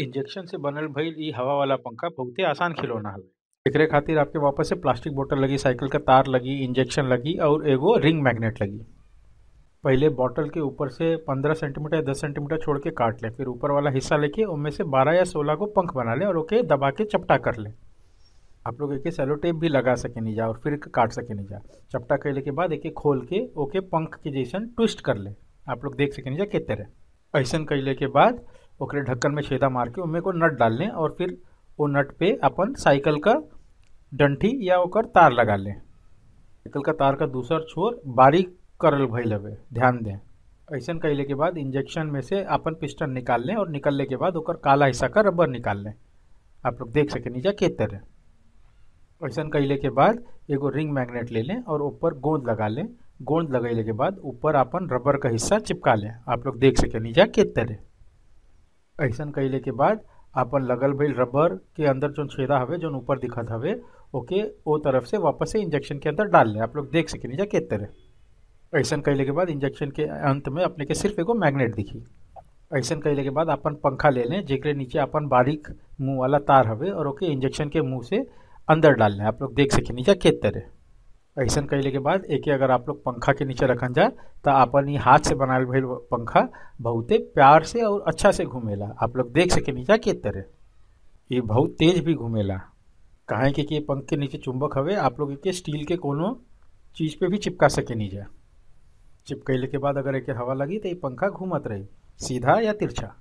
injection से बनल भइल ई हवा वाला पंखा बहुते आसान खिलौना हवे एकरे खातिर आपके वापस से प्लास्टिक बोतल लगी साइकिल का तार लगी इंजेक्शन लगी और एगो रिंग मैग्नेट लगी पहले बॉटल के ऊपर से 15 सेंटीमीटर या 10 सेंटीमीटर छोड़ के काट ले फिर ऊपर वाला हिस्सा लेके उनमें से 12 या 16 को पंख बना लें और ओके दबा के चपटा कर ले आप लोग एक सेलो टेप भी लगा सके नहीं जा और फिर काट सके नहीं जा चपटा कैले के बाद एक खोल के ओके पंख के जैसे ट्विस्ट कर ले आप लोग देख सके नहीं जा कितने ऐसा कैले के बाद ओकरे ढक्कन में छेदा मार के उनमें को नट डाल लें और फिर वो नट पे अपन साइकिल का डंठी या ओकर तार लगा लें साइकिल का तार का दूसर छोर बारीक करल भैल हवे ध्यान दें ऐसा कैले के बाद इंजेक्शन में से अपन पिस्टन निकाल लें और निकालने के बाद ओकर काला हिस्सा का रबर निकाल लें आप लोग देख सके नीचा के तरह ऐसा कैले के बाद एगो रिंग मैग्नेट ले लें और ऊपर गोंद लगा लें गोंद लगैले के बाद ऊपर अपन रबर का हिस्सा चिपका लें आप लोग देख सके नीचा के तरह ऐसा कैले के बाद अपन लगल भइल रबर के अंदर जो छेदा हवे जो ऊपर दिखत हवे ओके ओ तरफ से वापस से इंजेक्शन के अंदर डाल लें आप लोग देख सके जा के तरह ऐसा कैले के बाद इंजेक्शन के अंत में अपने के सिर्फ एगो मैग्नेट दिखी ऐसा कैले के बाद अपन पंखा ले लें जेकरे नीचे अपन बारीक मुँह वाला तार हवे और ओके इंजेक्शन के मुँह से अंदर डाल लें आप लोग देख सकें जा के तरह ऐसा कैले के बाद एक अगर आप लोग पंखा के नीचे रखन जाए तो अपन हाथ से बनाए भेल पंखा बहुते प्यार से और अच्छा से घूमेला आप लोग देख सके नीचा के तरह ये बहुत तेज भी घूमेला कहें कि ये पंख के नीचे चुंबक हवे आप लोग एक स्टील के कोनो चीज़ पे भी चिपका सके नीचे चिपकैले के बाद अगर एक हवा लगी तो ये पंखा घूमत रही सीधा या तिरछा